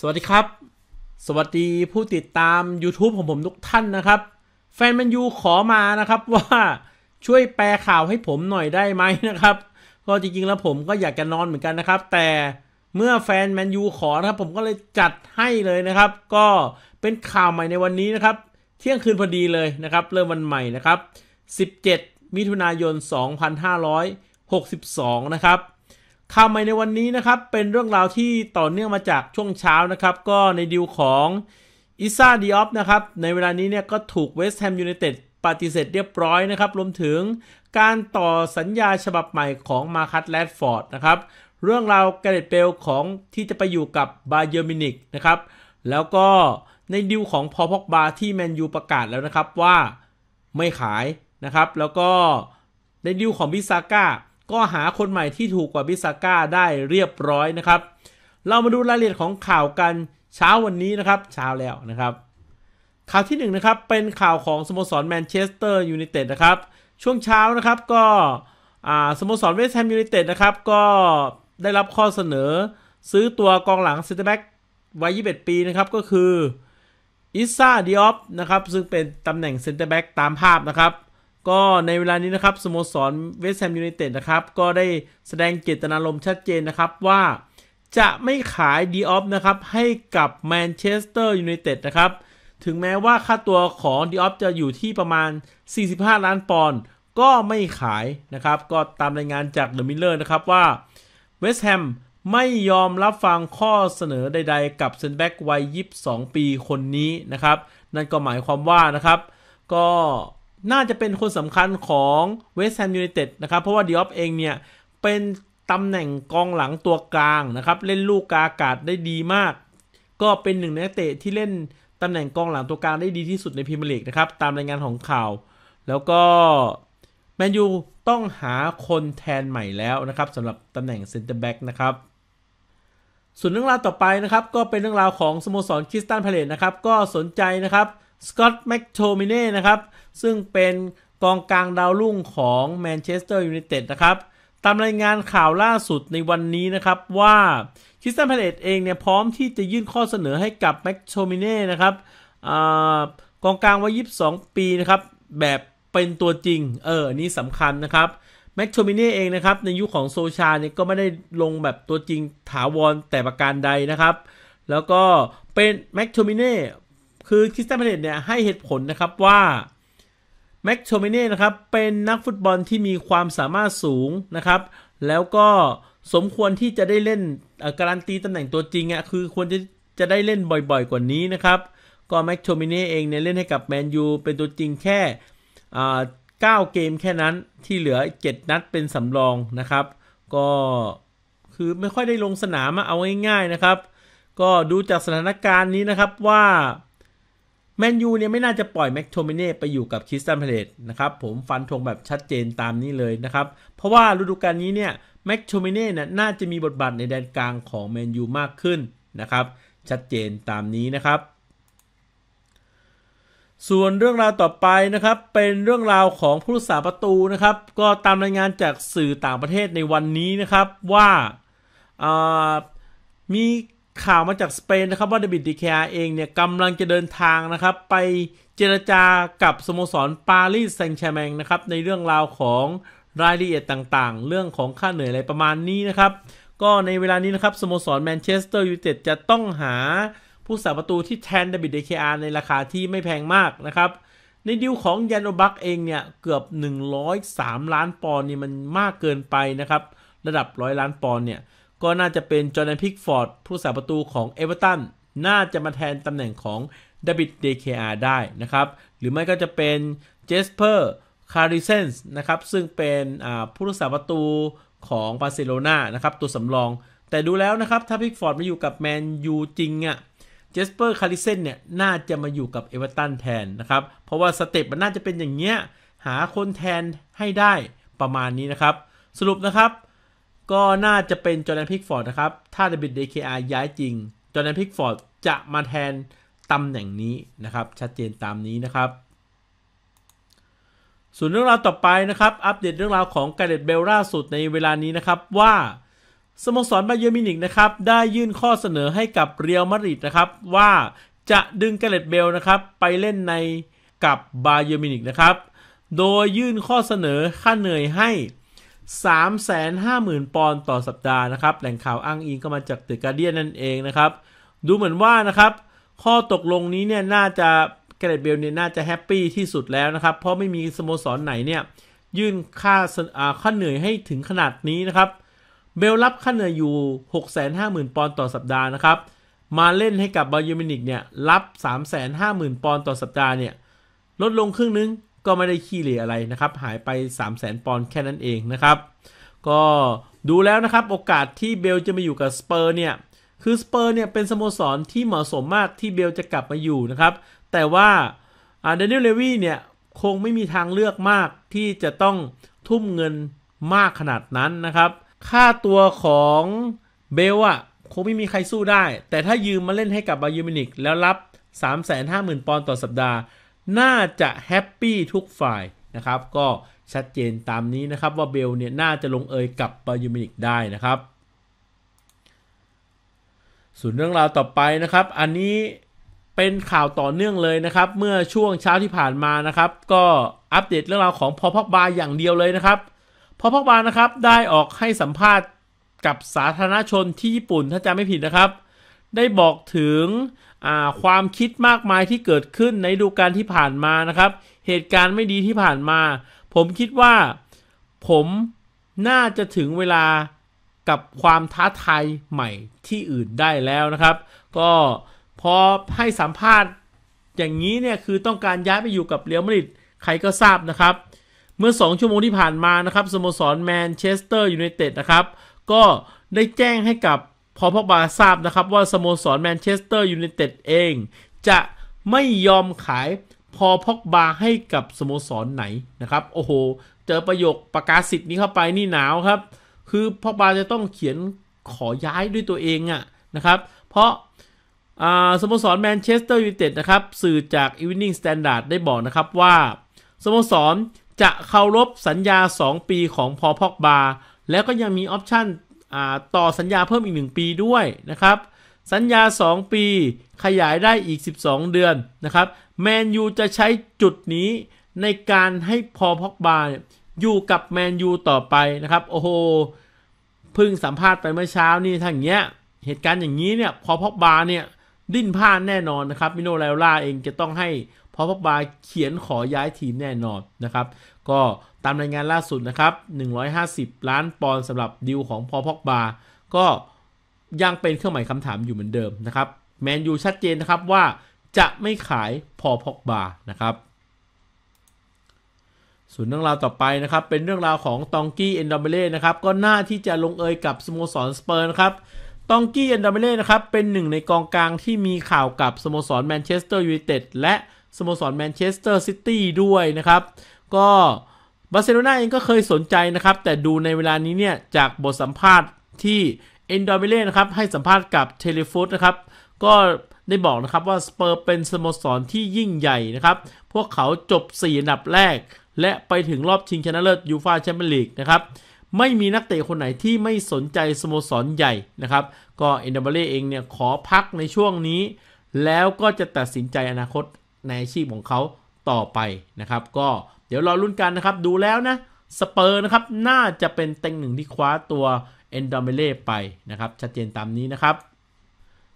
สวัสดีครับ สวัสดีผู้ติดตาม YouTube ของผมทุกท่านนะครับ แฟนแมนยูขอมานะครับว่าช่วยแปลข่าวให้ผมหน่อยได้ไหมนะครับ ก็จริงๆแล้วผมก็อยากจะนอนเหมือนกันนะครับ แต่เมื่อแฟนแมนยูขอนะครับผมก็เลยจัดให้เลยนะครับ ก็เป็นข่าวใหม่ในวันนี้นะครับเที่ยงคืนพอดีเลยนะครับ เริ่มวันใหม่นะครับ 17 มิถุนายน 2562 นะครับข่าวใหม่ในวันนี้นะครับเป็นเรื่องราวที่ต่อเนื่องมาจากช่วงเช้านะครับ ก็ในดิวของอิซาดิออฟนะครับ ในเวลานี้เนี่ยก็ถูกเวสต์แฮมยูไนเต็ดปฏิเสธเรียบร้อยนะครับ รวมถึงการต่อสัญญาฉบับใหม่ของมาคัตแลดฟอร์ดนะครับ เรื่องราวเกเรตเปลของที่จะไปอยู่กับบาเยอร์มินิกนะครับ แล้วก็ในดิวของพอพอกบาที่แมนยูประกาศแล้วนะครับว่าไม่ขายนะครับแล้วก็ในดิวของบิซาก้าก็หาคนใหม่ที่ถูกกว่าบิสาก้าได้เรียบร้อยนะครับ เรามาดูรายละเอียดของข่าวกันเช้าวันนี้นะครับเช้าแล้วนะครับ ข่าวที่1นนะครับเป็นข่าวของสโมสรแมนเชสเตอร์ยูไนเต็ดนะครับ ช่วงเช้านะครับก็สโมสรเวสต์แฮมยูไนเต็ดนะครับ ก็ได้รับข้อเสนอซื้อตัวกองหลังเซนเตอร์แบ็กวัย 21 ปีนะครับ ก็คืออิซาดิออฟนะครับ ซึ่งเป็นตำแหน่งเซนเตอร์แบ็กตามภาพนะครับก็ในเวลานี้นะครับสโมสรเวสต์แฮมยูไนเต็ดนะครับ ก็ได้แสดงเจตนารมณ์ชัดเจนนะครับว่าจะไม่ขายดีออฟนะครับให้กับแมนเชสเตอร์ยูไนเต็ดนะครับ ถึงแม้ว่าค่าตัวของดีออฟจะอยู่ที่ประมาณ 45 ล้านปอนด์ก็ไม่ขายนะครับก็ตามรายงานจากเดอะมิลเลอร์นะครับว่าเวสต์แฮมไม่ยอมรับฟังข้อเสนอใดๆ กับเซนแบ็กวัย22ปีคนนี้นะครับ นั่นก็หมายความว่านะครับก็น่าจะเป็นคนสำคัญของเวสต์แฮมยูไนเต็ดนะครับ เพราะว่าดิออฟเองเนี่ยเป็นตำแหน่งกองหลังตัวกลางนะครับ เล่นลูกกากาศได้ดีมาก ก็เป็นหนึ่งในักเตะที่เล่นตำแหน่งกองหลังตัวกลางได้ดีที่สุดในพรีเมียร์ลีกนะครับ ตามรายงานของข่าวแล้วก็แมนยูต้องหาคนแทนใหม่แล้วนะครับสำหรับตำแหน่งเซนเตอร์แบ็กนะครับ ส่วนเรื่องราวต่อไปนะครับก็เป็นเรื่องราวของสโมสรคริสตันพลเลตนะครับก็สนใจนะครับสกอตแม็กโทมิเน่นะครับ ซึ่งเป็นกองกลางดาวรุ่งของแมนเชสเตอร์ยูไนเต็ดนะครับ ตามรายงานข่าวล่าสุดในวันนี้นะครับว่าคริสตันพาเลตเองเนี่ยพร้อมที่จะยื่นข้อเสนอให้กับแม็กโทมิเน่นะครับกองกลางวัย22ปีนะครับ แบบเป็นตัวจริงเออนี่สำคัญนะครับแม็กโชมิเน่เองนะครับ ในยุคขของโซชาเนี่ยก็ไม่ได้ลงแบบตัวจริงถาวรแต่ประการใดนะครับ แล้วก็เป็นแม็กโชมิเน่คือคริสตันเพเนตเนี่ยให้เหตุผลนะครับว่าแม็กโชเมเน่นะครับ เป็นนักฟุตบอลที่มีความสามารถสูงนะครับ แล้วก็สมควรที่จะได้เล่นการันตีตำแหน่งตัวจริงอะ่ะคือควรจะจะได้เล่นบ่อยๆ กว่านี้นะครับ ก็แม็กโชเมเน่เองเนี่ยเล่นให้กับแมนยูเป็นตัวจริงแค่เก้าเกมแค่นั้นที่เหลือ 7 นัดเป็นสำรองนะครับ ก็ คือไม่ค่อยได้ลงสนามเอาง่ายๆนะครับ ก็ดูจากสถานการณ์นี้นะครับว่าแมนยูเนี่ย ไม่น่าจะปล่อยแม็กโทมิเน่ไปอยู่กับคริสตันพเลตนะครับผมฟันธงแบบชัดเจนตามนี้เลยนะครับ เพราะว่าฤดูกาลนี้เนี่ยแม็กโทมิเน่น่น่าจะมีบทบาทในแดนกลางของแมนยูมากขึ้นนะครับ ชัดเจนตามนี้นะครับ ส่วนเรื่องราวต่อไปนะครับ เป็นเรื่องราวของผู้รักษาประตูนะครับ ก็ตามรายงานจากสื่อต่างประเทศในวันนี้นะครับว่ามีข่าวมาจากสเปนนะครับว่าเดบิดดิแคร์เองเนี่ยกำลังจะเดินทางนะครับไปเจรจากับสโมสร ปารีสแซงต์แชร์แมงนะครับในเรื่องราวของรายละเอียดต่างๆ เรื่องของค่าเหนื่อยอะไรประมาณนี้นะครับก็ในเวลานี้นะครับสโมสรแมนเชสเตอร์ยูไนเต็ด จะต้องหาผู้สาประตูที่แทนเดบิดเดคอาในราคาที่ไม่แพงมากนะครับในดิวของยานอบักเองเนี่ยเกือบ 103 ล้านปอนด์นี่มันมากเกินไปนะครับระดับ100ล้านปอนด์เนี่ยก็น่าจะเป็นจอร์แดนพิกฟอร์ดผู้สาประตูของเอเวอร์ตันน่าจะมาแทนตำแหน่งของดบิดเดเคอาได้นะครับ หรือไม่ก็จะเป็นเจสเปอร์คาริเซนส์นะครับ ซึ่งเป็นผู้รักษาประตูของบาร์เซโลนานะครับ ตัวสำรอง แต่ดูแล้วนะครับถ้าพิกฟอร์ดมาอยู่กับแมนยูจริงอะ่ะเจสเปอร์คาริเซนเนี่ย น่าจะมาอยู่กับเอเวอร์ตันแทนนะครับ เพราะว่าสเต็ปมันน่าจะเป็นอย่างเงี้ยหาคนแทนให้ได้ประมาณนี้นะครับ สรุปนะครับก็น่าจะเป็นจอแดนพิกฟอร์ดนะครับ ถ้าเดวิดเดคอาย้ายจริง จอแดนพิกฟอร์ดจะมาแทนตำแหน่งนี้นะครับ ชัดเจนตามนี้นะครับ ส่วนเรื่องราวต่อไปนะครับ อัปเดตเรื่องราวของกาเดตเบลล่าสุดในเวลานี้นะครับว่าสโมสรบาเยอร์มินิกนะครับได้ยื่นข้อเสนอให้กับเรียลมาดริดนะครับ ว่าจะดึงกาเดตเบลนะครับไปเล่นในกับบาเยอร์มินิกนะครับโดยยื่นข้อเสนอค่าเหนื่อยให้350,000 ปอนด์ต่อสัปดาห์นะครับแหล่งข่าวอ้างอิงก็มาจากเดอะการเดียนนั่นเองนะครับ ดูเหมือนว่านะครับ ข้อตกลงนี้เนี่ยน่าจะเกรดเบลเนี่ยน่าจะแฮปปี้ที่สุดแล้วนะครับ เพราะไม่มีสโมสรไหนเนี่ย ยื่นค่าค่าเหนื่อยให้ถึงขนาดนี้นะครับ เบลรับค่าเหนื่อยอยู่ 650,000 ปอนด์ต่อสัปดาห์นะครับ มาเล่นให้กับบาเยอมินิกเนี่ย รับ 350,000 ปอนด์ต่อสัปดาห์เนี่ยลดลงครึ่งนึงก็ไม่ได้ขี้เหร่อะไรนะครับ หายไป 3 0 0แสนปอนด์แค่นั้นเองนะครับ ก็ดูแล้วนะครับโอกาสที่เบลจะมาอยู่กับสเปอร์เนี่ย คือสเปอร์เนี่ยเป็นสโมสรที่เหมาะสมมากที่เบลจะกลับมาอยู่นะครับ แต่ว่าเดนิลเลวีเนี่ย คงไม่มีทางเลือกมากที่จะต้องทุ่มเงินมากขนาดนั้นนะครับ ค่าตัวของเบลอะคงไม่มีใครสู้ได้ แต่ถ้ายืมมาเล่นให้กับบาเยอร์มินิกแล้วรับ 3 5 0 0 0 0ปอนด์ต่อสัปดาห์น่าจะแฮปปี้ทุกฝ่ายนะครับ ก็ชัดเจนตามนี้นะครับว่าเบลเนี่ย น่าจะลงเอยกับบายูมินิกได้นะครับ ส่วนเรื่องราวต่อไปนะครับ อันนี้เป็นข่าวต่อเนื่องเลยนะครับ เมื่อช่วงเช้าที่ผ่านมานะครับ ก็อัปเดตเรื่องราวของพอพอกบาอย่างเดียวเลยนะครับพอพอกบานะครับได้ออกให้สัมภาษณ์กับสาธารณชนที่ญี่ปุ่นถ้าจำไม่ผิดนะครับ ได้บอกถึงความคิดมากมายที่เกิดขึ้นในดูการที่ผ่านมานะครับเหตุการณ์ไม่ดีที่ผ่านมา ผมคิดว่าผมน่าจะถึงเวลากับความท้าทายใหม่ที่อื่นได้แล้วนะครับ ก็พอให้สัมภาษณ์ อย่างนี้เนี่ยคือต้องการย้ายไปอยู่กับเรียลมาริดใครก็ทราบนะครับ เมื่อ 2 ชั่วโมงที่ผ่านมานะครับสโมสรแมนเชสเตอร์ยูไนเต็ดนะครับก็ได้แจ้งให้กับพอพอกบาทราบนะครับว่าสโมสรแมนเชสเตอร์ยูไนเต็ดเอง จะไม่ยอมขายพอพอกบาให้กับสโมสรไหนนะครับ โอ้โห เจอประโยคประกาศสิทธิ์นี้เข้าไปนี่หนาวครับ คือพอกบาจะต้องเขียนขอย้ายด้วยตัวเองอะนะครับ เพราะสโมสรแมนเชสเตอร์ยูไนเต็ดนะครับสื่อจาก Evening Standard ได้บอกนะครับว่า สโมสรจะเคารพสัญญา 2 ปีของพอพอกบาแล้วก็ยังมีออปชั่นต่อสัญญาเพิ่มอีก 1 ปีด้วยนะครับ สัญญา 2 ปีขยายได้อีก 12 เดือนนะครับแมนยูจะใช้จุดนี้ในการให้พอพอกบาอยู่กับแมนยูต่อไปนะครับโอ้โหพึ่งสัมภาษณ์ไปเมื่อเช้านี่ทางเนี้ยเหตุการณ์อย่างนี้เนี่ยพอพอกบาเนี่ยดิ้นพลาดแน่นอนนะครับมิโนแลล่าเองจะต้องให้พอพอกบาเขียนขอย้ายทีมแน่นอนนะครับก็ามรายงานล่าสุดนะครับ150 ล้านปอนด์สำหรับดิวของพอพอกบา ก็ยังเป็นเครื่องหมายคำถามอยู่เหมือนเดิมนะครับ แมนยูชัดเจนนะครับว่าจะไม่ขายพอพอกบานะครับส่วนเรื่องราวต่อไปนะครับเป็นเรื่องราวของตองกี้เอนดอมเบเล่นะครับก็น่าที่จะลงเอยกับสโมสรสเปอร์นะครับตองกี้เอนดอมเบเล่นะครับเป็นหนึ่งในกองกลางที่มีข่าวกับสโมสรแมนเชสเตอร์ยูไนเต็ดและสโมสรแมนเชสเตอร์ซิตี้ด้วยนะครับ ก็บาร์เซโลนาเองก็เคยสนใจนะครับ แต่ดูในเวลานี้เนี่ย จากบทสัมภาษณ์ที่เอนดอร์เบเล่นะครับ ให้สัมภาษณ์กับเทเลฟูดนะครับ ก็ได้บอกนะครับว่าสเปอร์เป็นสโมสรที่ยิ่งใหญ่นะครับ พวกเขาจบ 4 อันดับแรก และไปถึงรอบชิงชนะเลิศยูฟาแชมเปี้ยนลีกนะครับ ไม่มีนักเตะคนไหนที่ไม่สนใจสโมสรใหญ่นะครับ ก็เอนดอร์เบเล่เองเนี่ยขอพักในช่วงนี้ แล้วก็จะตัดสินใจอนาคตในอาชีพของเขาต่อไปนะครับ ก็เดี๋ยวรอรุ่นกันนะครับ ดูแล้วนะ สเปอร์นะครับ น่าจะเป็นเต็งหนึ่งที่คว้าตัวเอนดอมเบเล่ไปนะครับ ชัดเจนตามนี้นะครับ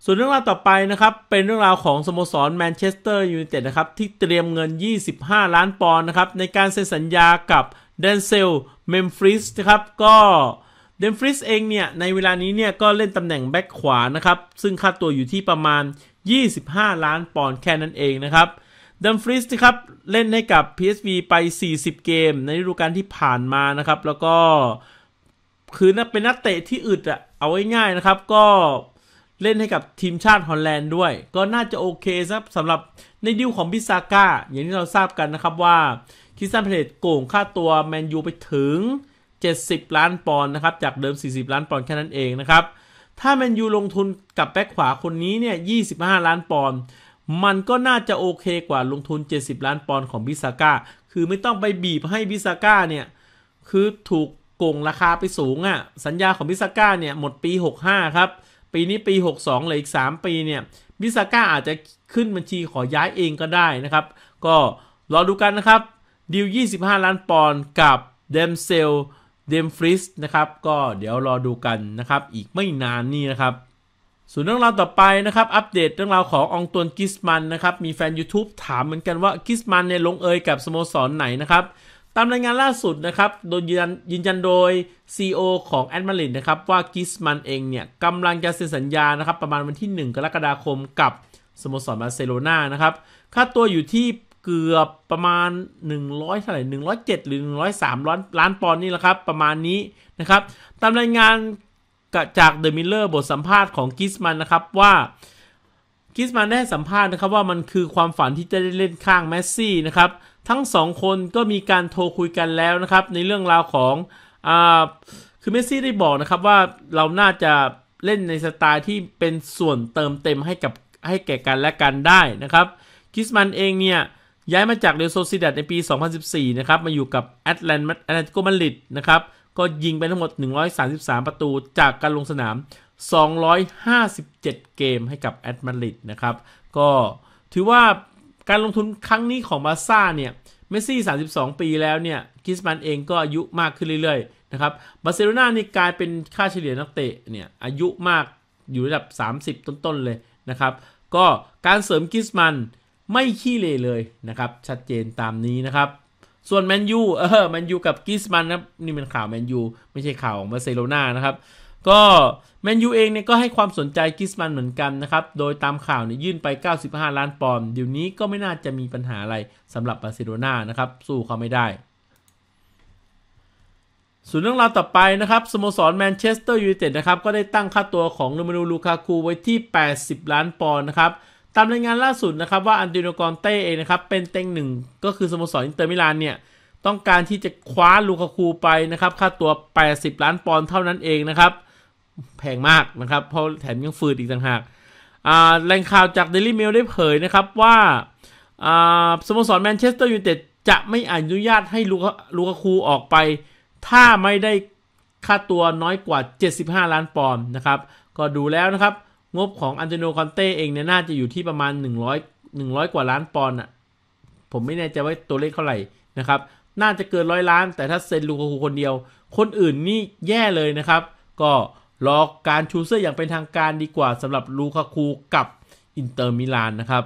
ส่วนเรื่องราวต่อไปนะครับ เป็นเรื่องราวของสโมสรแมนเชสเตอร์ยูไนเต็ดนะครับ ที่เตรียมเงิน 25 ล้านปอนด์นะครับ ในการเซ็นสัญญากับเดนเซล เมมฟริส นะครับ ก็เดนฟริสเองเนี่ย ในเวลานี้เนี่ย ก็เล่นตำแหน่งแบ็กขวานะครับ ซึ่งค่าตัวอยู่ที่ประมาณ 25 ล้านปอนด์ แค่นั้นเองนะครับดัมฟริสนะครับเล่นให้กับ PSV ไป 40 เกม ในฤดูกาลที่ผ่านมานะครับ แล้วก็คือนเป็นนักเตะที่อึดอะเอาง่ายๆนะครับ ก็เล่นให้กับทีมชาติฮอลแลนด์ด้วย ก็น่าจะโอเคครับสำหรับในดิวของพิซาก้าอย่างที่เราทราบกันนะครับว่าคิสตันเพลตโกงค่าตัวแมนยูไปถึง 70 ล้านปอนด์นะครับจากเดิม 40 ล้านปอนด์แค่นั้นเองนะครับ ถ้าแมนยูลงทุนกับแบ็คขวาคนนี้เนี่ย25ล้านปอนด์มันก็น่าจะโอเคกว่าลงทุน 70 ล้านปอนด์ของบิซาก้า คือไม่ต้องไปบีบให้บิซาก้าเนี่ย คือถูกโกงราคาไปสูงอะ่ะ สัญญาของบิซาก้าเนี่ยหมดปี 65 ครับ ปีนี้ปี 62เลยอีก 3 ปีเนี่ย บิซาก้าอาจจะขึ้นบัญชีขอย้ายเองก็ได้นะครับ ก็รอดูกันนะครับ ดิว 25 ล้านปอนด์กับเดมเซล เดมฟริสนะครับ ก็เดี๋ยวรอดูกันนะครับ อีกไม่นานนี่นะครับส่วนเรื่องราวต่อไปนะครับอัปเดตเรื่องราวขององตวนกิสมันนะครับ มีแฟน YouTube ถามเหมือนกันว่ากิสมันเนี่ยลงเอยกับสโมสรไหนนะครับตามรายงานล่าสุดนะครับโดยยืนยันยันโดย CEO ของแอดมารินนะครับ ว่ากิสมันเองเนี่ยกำลังจะเซ็นสัญญานะครับ ประมาณวันที่ 1กรกฎาคมกับสโมสรบาร์เซโลนานะครับ ค่าตัวอยู่ที่เกือบประมาณ 100เท่าไหร่107หรือ103ล้านล้านปอนด์นี่แหละครับประมาณนี้นะครับตามรายงานจากเดอะมิลเลอร์บทสัมภาษณ์ของกิสมันนะครับว่ากิสมันได้สัมภาษณ์นะครับว่ามันคือความฝันที่จะได้เล่นข้างแมสซี่นะครับ ทั้งสองคนก็มีการโทรคุยกันแล้วนะครับ ในเรื่องราวของอ่าคือเมสซี่ได้บอกนะครับว่าเราน่าจะเล่นในสไตล์ที่เป็นส่วนเติมเต็มให้กับให้แก่กันและกันได้นะครับกิสมันเองเนี่ยย้ายมาจากเรอัลโซซิดัดในปี 2014 นะครับมาอยู่กับแอตแลนติโกมาดริดนะครับก็ยิงไปทั้งหมด 133 ประตู จากการลงสนาม 257 เกมให้กับแอตมาริดนะครับ ก็ถือว่าการลงทุนครั้งนี้ของบาซ่าเนี่ย เมสซี่ 32 ปีแล้วเนี่ยกิสมันเองก็อายุมากขึ้นเรื่อยๆนะครับบาร์เซโลนานี่กลายเป็นค่าเฉลี่ยนักเตะเนี่ย อายุมากอยู่ระดับ 30 ต้น ๆ เลยนะครับ ก็การเสริมกิสมันไม่ขี้เลเลยนะครับ ชัดเจนตามนี้นะครับส่วนแมนยู เออ แมนยูกับกิสมันนะ นี่เป็นข่าวแมนยูไม่ใช่ข่าวของบาร์เซโลนานะครับ ก็แมนยูเองเนี่ยก็ให้ความสนใจกิสมันเหมือนกันนะครับ โดยตามข่าวเนี่ยยื่นไป 95 ล้านปอนด์เดี๋ยวนี้ก็ไม่น่าจะมีปัญหาอะไรสำหรับบาร์เซโลนานะครับ สู้เขาไม่ได้ ส่วนเรื่องราวต่อไปนะครับสโมสรแมนเชสเตอร์ยูไนเต็ดนะครับ ก็ได้ตั้งค่าตัวของลูมานูลูคาคูไว้ที่ 80 ล้านปอนด์นะครับตามรายงานล่าสุดนะครับว่าอันติโนกอนเต้เองนะครับเป็นเต็งหนึ่งก็คือสโมสรอินเตอร์มิลานเนี่ย ต้องการที่จะคว้าลูคาคูไปนะครับ ค่าตัว 80 ล้านปอนด์เท่านั้นเองนะครับแพงมากนะครับ เพราะแถมยังฟืดอีกต่างหากแหล่งข่าวจากเดลี่เมลได้เผยนะครับว่าสโมสรแมนเชสเตอร์ยูไนเต็ดจะไม่อนุญาตให้ลูคาคูออกไป ถ้าไม่ได้ค่าตัวน้อยกว่า 75 ล้านปอนด์นะครับ ก็ดูแล้วนะครับงบของอันเจโนคอนเต้เองเนี่ยน่าจะอยู่ที่ประมาณ 100 100กว่าล้านปอนด์อะผมไม่แน่ใจว่าตัวเลขเท่าไหร่นะครับ น่าจะเกินร้อยล้านแต่ถ้าเซ็นลูกาคูคนเดียว คนอื่นนี่แย่เลยนะครับ ก็รอการชูเสื้ออย่างเป็นทางการดีกว่าสำหรับลูคาคูกับอินเตอร์มิลานนะครับ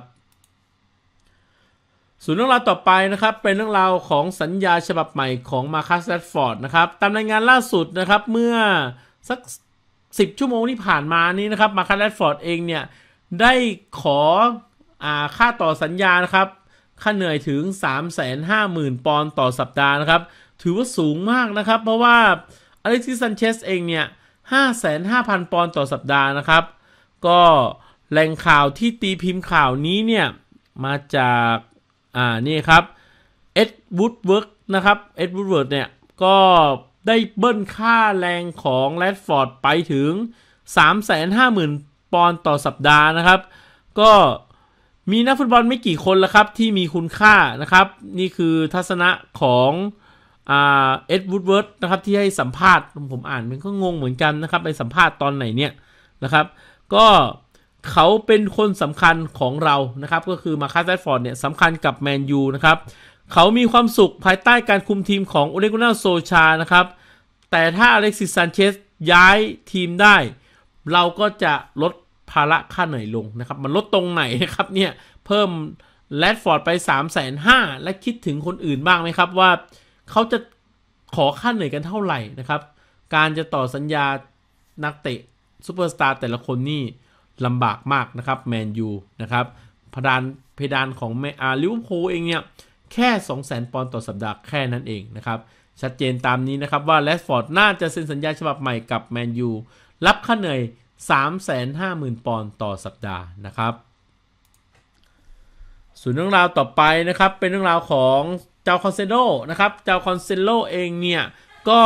ส่วนเรื่องราวต่อไปนะครับ เป็นเรื่องราวของสัญญาฉบับใหม่ของมาคัสแรดฟอร์ดนะครับตามรายงานล่าสุดนะครับเมื่อสัก10 ชั่วโมงที่ผ่านมานี้นะครับมาคาแรดฟอร์ดเองเนี่ยได้ขออค่าต่อสัญญานะครับค่าเหนื่อยถึง 350,000ปอนด์ต่อสัปดาห์นะครับถือว่าสูงมากนะครับ เพราะว่าอเล็กซิสซันเชสเองเนี่ย55,000 ปอนด์ต่อสัปดาห์นะครับก็แหล่งข่าวที่ตีพิมพ์ข่าวนี้เนี่ยมาจากอ่านี่ครับ เอ็ดวูดเวิร์กนะครับ เอ็ดวูดเวิร์กเนี่ยก็ได้เบิ้ลค่าแรงของแรดฟอร์ดไปถึง 350,000 ปอนด์ต่อสัปดาห์นะครับ ก็มีนักฟุตบอลไม่กี่คนละครับที่มีคุณค่านะครับ นี่คือทัศนะของเอ็ดวูดเวิร์ดนะครับที่ให้สัมภาษณ์ผมอ่าน มันก็งงเหมือนกันนะครับไปสัมภาษณ์ตอนไหนเนี่ยนะครับ ก็เขาเป็นคนสำคัญของเรานะครับก็คือมาคาสแรดฟอร์ดเนี่ยสำคัญกับแมนยูนะครับเขามีความสุขภายใต้การคุมทีมของโอเลกุนาโซชานะครับแต่ถ้าอเล็กซิสซานเชสย้ายทีมได้ เราก็จะลดภาระค่าเหนื่อยลงนะครับ มันลดตรงไหนนะครับเนี่ย เพิ่มแรดฟอร์ดไป 3 5 0 0 0และคิดถึงคนอื่นบ้างไหมครับ ว่าเขาจะขอค่าเหนื่อยกันเท่าไหร่นะครับ การจะต่อสัญญานักเตะซูเปอร์สตาร์แต่ละคนนี่ลำบากมากนะครับแมนยูนะครับพดานเพดานของแมอาลิวโพเองเนี่ยแค่ 200,000 ปอนด์ต่อสัปดาห์แค่นั้นเองนะครับ ชัดเจนตามนี้นะครับว่าแรสฟอร์ดน่าจะเซ็นสัญญาฉบับใหม่กับแมนยูรับค่าเหนื่อย 350,000 ปอนด์ต่อสัปดาห์นะครับ ส่วนเรื่องราวต่อไปนะครับ เป็นเรื่องราวของเจ้าคอนเซโดนะครับ เจ้าคอนเซโลเองเนี่ยก็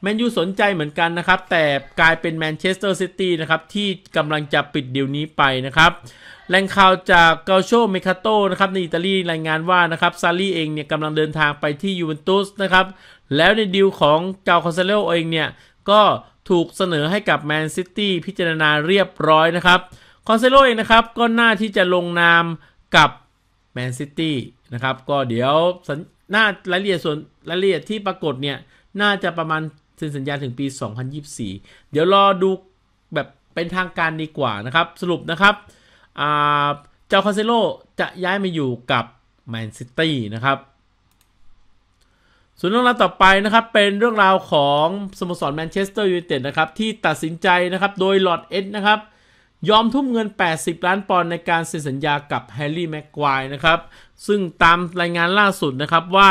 แมนยูสนใจเหมือนกันนะครับ แต่กลายเป็นแมนเชสเตอร์ซิตี้นะครับ ที่กำลังจะปิดเดี๋ยวนี้ไปนะครับแหล่งข่าวจากเกาโชเมคาโต นะครับ ในอิตาลี รายงานว่านะครับ ซารีเองเนี่ยกำลังเดินทางไปที่ยูเวนตุสนะครับ แล้วในดีลของเกาคอนเซเลเองเนี่ยก็ถูกเสนอให้กับแมนซิตี้ พิจารณาเรียบร้อยนะครับ คอนเซลโลเองนะครับ ก็น่าที่จะลงนามกับแมนซิตี้นะครับ ก็เดี๋ยวหน้ารายละเอียดส่วนรายละเอียดที่ปรากฏเนี่ยน่าจะประมาณซ็นสัญญาถึงปี 2024 เดี๋ยวรอดูแบบเป็นทางการดีกว่านะครับ สรุปนะครับ เจ้าคอนเซโลจะย้ายมาอยู่กับแมนซิตี้นะครับ ส่วนเรื่องราวต่อไปนะครับเป็นเรื่องราวของสโมสรแมนเชสเตอร์ยูไนเต็ดนะครับ ที่ตัดสินใจนะครับโดยลอร์ดเอ็ดนะครับ ยอมทุ่มเงิน 80 ล้านปอนด์ในการเซ็นสัญญากับแฮร์รี่แม็กควายนะครับ ซึ่งตามรายงานล่าสุดนะครับว่า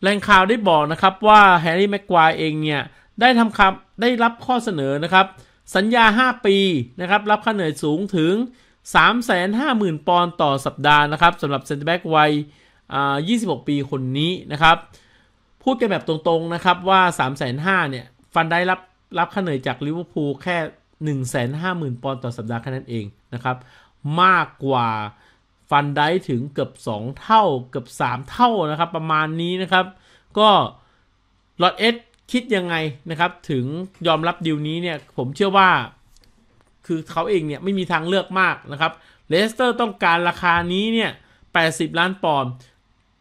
แหล่งข่าวได้บอกนะครับว่าแฮร์รี่แม็กควายเองเนี่ย ได้ทำคบได้รับข้อเสนอนะครับ สัญญา 5 ปีนะครับ รับค่าเหนื่อยสูงถึง 350,000 ปอนด์ต่อสัปดาห์นะครับสำหรับเซนเตอร์แบ็กวัย26 ปีคนนี้นะครับ พูดกันแบบตรงๆนะครับว่า 350,000เนี่ยฟันได้รับรับค่าเหนื่อยจากลิเวอร์พูลแค่ 150,000ปอนด์ต่อสัปดาห์แค่นั้นเองนะครับ มากกว่าฟันได้ถึงเกือบ2เท่าเกือบ3 เท่านะครับประมาณนี้นะครับ ก็ลอตเอสคิดยังไงนะครับถึงยอมรับดีลนี้เนี่ย ผมเชื่อว่าคือเขาเองเนี่ยไม่มีทางเลือกมากนะครับเลสเตอร์ต้องการราคานี้เนี่ย 80 ล้านปอนด์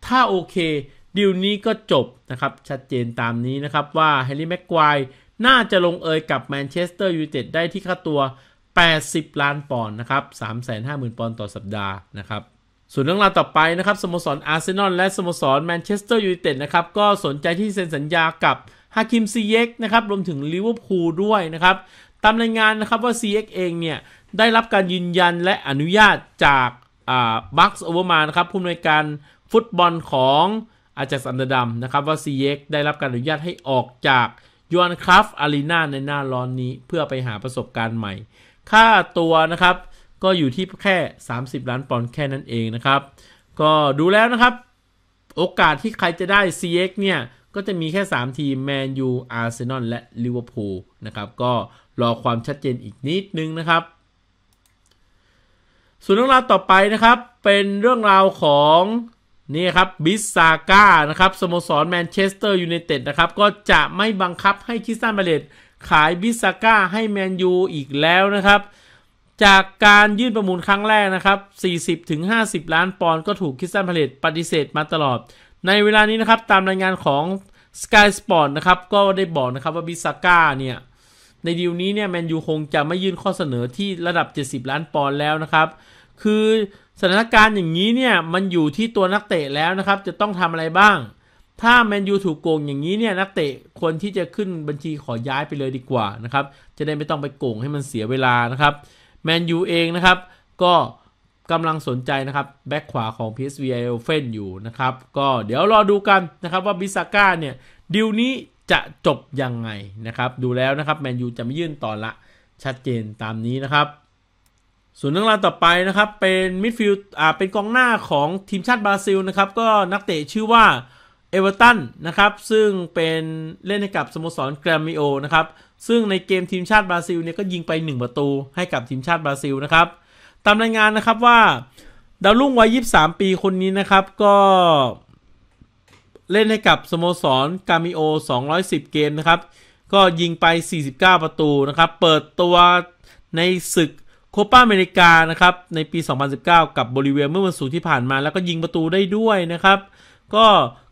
ถ้าโอเคดีลนี้ก็จบนะครับ ชัดเจนตามนี้นะครับว่าแฮร์รี่แม็กควายน่าจะลงเอยกับแมนเชสเตอร์ยูไนเต็ดได้ที่ค่าตัว80 ล้านปอนด์นะครับ 350,000ปอนด์ต่อสัปดาห์นะครับ ส่วนเรื่องราวต่อไปนะครับ สโมสรอาร์เซนอลและสโมสรแมนเชสเตอร์ยูไนเต็ดนะครับ ก็สนใจที่เซ็นสัญญากับ ฮาคิมซีเอ็กนะครับ รวมถึงลิเวอร์พูลด้วยนะครับ ตามรายงานนะครับว่า CX เองเนี่ย ได้รับการยืนยันและอนุญาตจากบัคส์โอเวอร์มานะครับผู้อำนวยการฟุตบอลของอาจ็รย์อันเดอร์ดัมนะครับว่า CX ได้รับการอนุญาตให้ออกจากยูนคราฟอารีนาในหน้าร้อนนี้เพื่อไปหาประสบการณ์ใหม่ค่าตัวนะครับ ก็อยู่ที่แค่ 30 ล้านปอนด์แค่นั้นเองนะครับ ก็ดูแล้วนะครับ โอกาสที่ใครจะได้ CX เนี่ย ก็จะมีแค่ 3 ทีมแมนยูอาร์เซนอลและลิเวอร์พูลนะครับ ก็รอความชัดเจนอีกนิดนึงนะครับ ส่วนเรื่องราวต่อไปนะครับเป็นเรื่องราวของ นี่ครับบิสซาก้านะครับ สโมสรแมนเชสเตอร์ยูไนเต็ดนะครับ ก็จะไม่บังคับให้คิสตันบาเลตขายบิสก้าให้แมนยูอีกแล้วนะครับ จากการยื่นประมูลครั้งแรกนะครับ 40-50 ล้านปอนด์ก็ถูกคิสตันพาเลตปฏิเสธมาตลอด ในเวลานี้นะครับตามรายงานของ Sky Sport นะครับก็ได้บอกนะครับว่าบิสก้าเนี่ยในดีลนี้เนี่ยแมนยูคงจะไม่ยื่นข้อเสนอที่ระดับ 70 ล้านปอนด์แล้วนะครับ คือสถานการณ์อย่างนี้เนี่ยมันอยู่ที่ตัวนักเตะแล้วนะครับจะต้องทำอะไรบ้างถ้าแมนยูถูกโกงอย่างนี้เนี่ย นักเตะคนที่จะขึ้นบัญชีขอย้ายไปเลยดีกว่านะครับ จะได้ไม่ต้องไปโกงให้มันเสียเวลานะครับแมนยูเองนะครับ ก็กำลังสนใจนะครับ แบ็กขวาของ PSV เอลเฟนอยู่นะครับ ก็เดี๋ยวรอดูกันนะครับว่าบิซาก้าเนี่ย ดิวนี้จะจบยังไงนะครับ ดูแล้วนะครับแมนยูจะไม่ยื่นต่อละชัดเจนตามนี้นะครับส่วนเรื่องราวต่อไปนะครับ เป็นมิดฟิลด์อ่าเป็นกองหน้าของทีมชาติบราซิลนะครับก็นักเตะชื่อว่าเอเวอร์ตันนะครับ ซึ่งเป็นเล่นให้กับสโมสรแกรมิโอนะครับซึ่งในเกมทีมชาติบราซิลเนี่ยก็ยิงไป 1 ประตูให้กับทีมชาติบราซิลนะครับตามรายงานนะครับว่าดาวรุ่งวัย23 ปีคนนี้นะครับก็เล่นให้กับสโมสรกามิโอ 210 เกมนะครับ ก็ยิงไป 49 ประตูนะครับ เปิดตัวในศึกโคปาอเมริกานะครับในปี 2019 กับโบลิเวียเมื่อวันศุกร์ที่ผ่านมาแล้วก็ยิงประตูได้ด้วยนะครับ ก็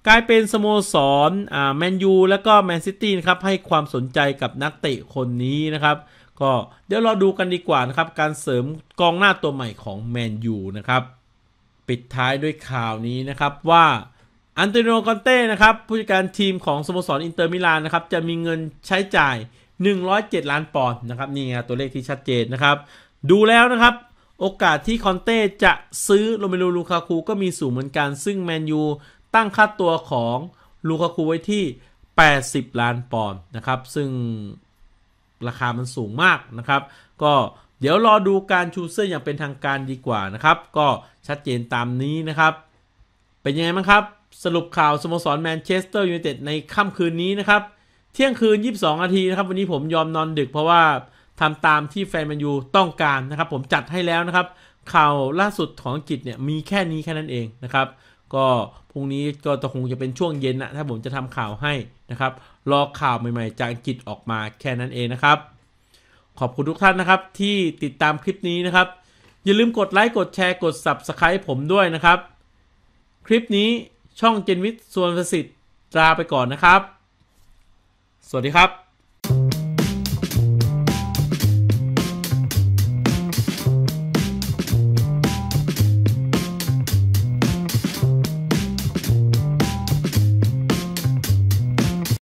กลายเป็นสโมสรอ่าแมนยูและก็แมนซิตี้นะครับ ให้ความสนใจกับนักเตะคนนี้นะครับ ก็เดี๋ยวเราดูกันดีกว่านะครับ การเสริมกองหน้าตัวใหม่ของแมนยูนะครับ ปิดท้ายด้วยข่าวนี้นะครับว่าอันโตนิโอกอนเต้นะครับ ผู้จัดการทีมของสโมสรอินเตอร์มิลานนะครับ จะมีเงินใช้จ่าย 107 ล้านปอนด์นะครับ นี่ไงตัวเลขที่ชัดเจนนะครับ ดูแล้วนะครับ โอกาสที่คอนเต้จะซื้อโรเมลูลูคาคูก็มีสูงเหมือนกันซึ่งแมนยูตั้งค่าตัวของลูคาคูไว้ที่ 80 ล้านปอนด์นะครับ ซึ่งราคามันสูงมากนะครับ ก็เดี๋ยวรอดูการชูเสื้ออย่างเป็นทางการดีกว่านะครับ ก็ชัดเจนตามนี้นะครับ เป็นยังไงบ้างครับ สรุปข่าวสโมสรแมนเชสเตอร์ยูไนเต็ดในค่ำคืนนี้นะครับ เที่ยงคืน 22นาทีนะครับ วันนี้ผมยอมนอนดึกเพราะว่าทำตามที่แฟนแมนยูต้องการนะครับ ผมจัดให้แล้วนะครับ ข่าวล่าสุดของอังกฤษเนี่ยมีแค่นี้แค่นั้นเองนะครับก็พรุ่งนี้ก็จะคงจะเป็นช่วงเย็นนะถ้าผมจะทำข่าวให้นะครับ รอข่าวใหม่ๆจากจังกออกมาแค่นั้นเองนะครับ ขอบคุณทุกท่านนะครับที่ติดตามคลิปนี้นะครับ อย่าลืมกดไลค์กดแชร์กด Subscribe ผมด้วยนะครับ คลิปนี้ช่องเจนวิทย์ส่วนประสิทธิ์ ลาไปก่อนนะครับ สวัสดีครับ